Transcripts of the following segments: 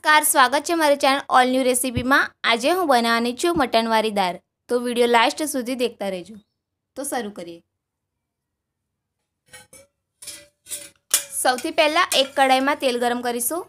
નમસ્કાર સ્વાગત છે મારી ચેનલ ઓલ ન્યૂ રેસીપીમાં આજે હું બનાવવાની છું મટનવારી દાળ તો વિડીયો લાસ્ટ સુધી દેખતા રહેજો તો શરૂ કરીએ સૌથી પહેલાં એક કડાઈમાં તેલ ગરમ કરીશું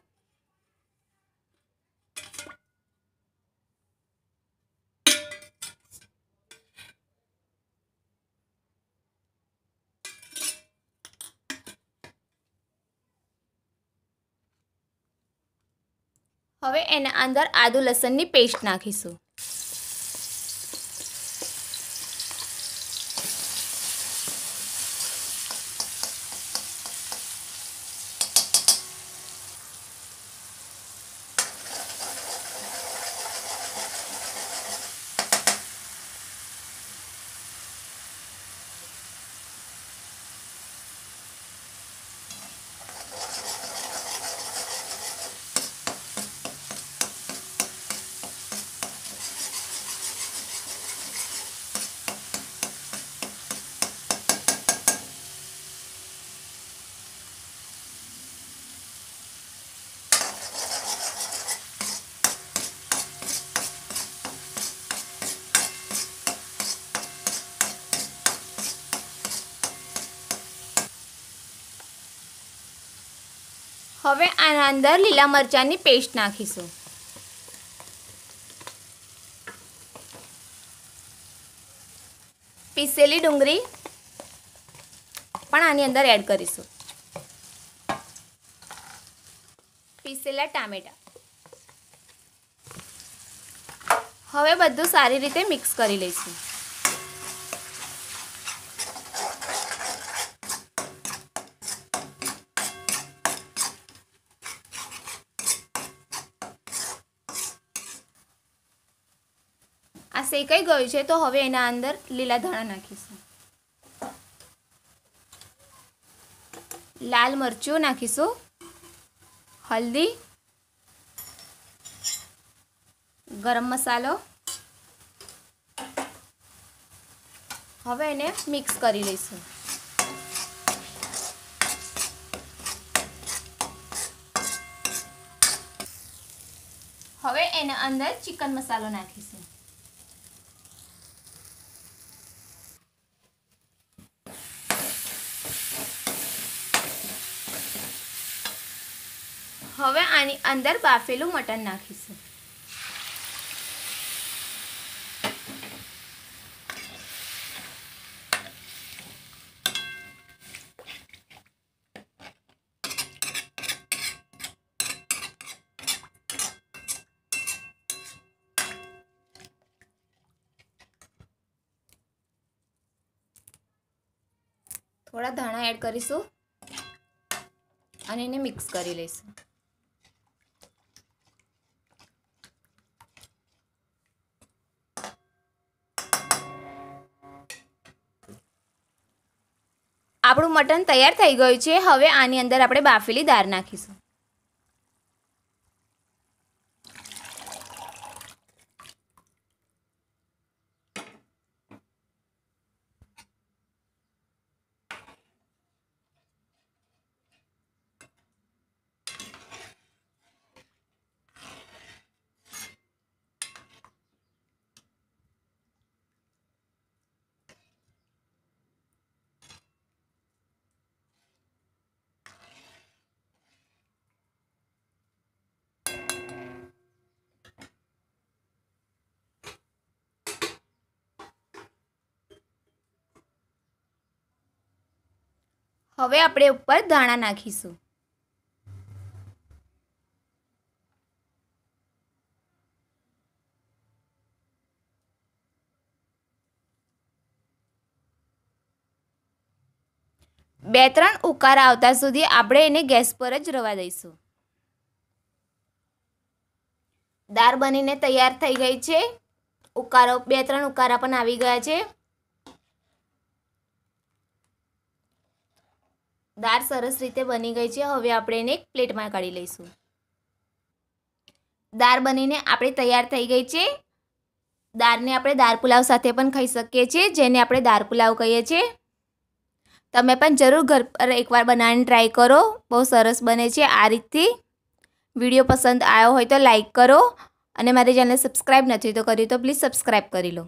હવે એના અંદર આદુ લસણની પેસ્ટ નાખીશું હવે આના અંદર લીલા મરચાંની પેસ્ટ નાખીશું પીસેલી ડુંગળી પણ આની અંદર એડ કરીશું પીસેલા ટામેટા હવે બધું સારી રીતે મિક્સ કરી લઈશું આ શેકાઈ ગયું છે તો હવે એના અંદર લીલા ધાણા નાખીશું લાલ મરચું નાખીશું હલ્દી ગરમ મસાલો હવે એને મિક્સ કરી લઈશું હવે એના અંદર ચિકન મસાલો નાખીશું હવે આની અંદર બાફેલું મટન નાખીશું થોડા ધાણા એડ કરીશું અને એને મિક્સ કરી લઈશું આપણું મટન તૈયાર થઈ ગયું છે હવે આની અંદર આપણે બાફેલી દાળ નાખીશું હવે આપણે ઉપર ધાણા નાખીશું બે ત્રણ ઉકારા આવતા સુધી આપણે એને ગેસ પર જ રવા દઈશું દાળ બનીને તૈયાર થઈ ગઈ છે ઉકારો બે ત્રણ ઉકારા પણ આવી ગયા છે દાળ સરસ રીતે બની ગઈ છે હવે આપણે એને એક પ્લેટમાં કાઢી લઈશું દાળ બનીને આપણે તૈયાર થઈ ગઈ છે દાળને આપણે દાળ પુલાવ સાથે પણ ખાઈ શકીએ છીએ જેને આપણે દાળ પુલાવ કહીએ છીએ તમે પણ જરૂર ઘર પર એકવાર બનાવીને ટ્રાય કરો બહુ સરસ બને છે આ રીતથી વિડીયો પસંદ આવ્યો હોય તો લાઈક કરો અને મારી ચેનલ સબસ્ક્રાઈબ નથી તો કર્યું તો પ્લીઝ સબસ્ક્રાઈબ કરી લો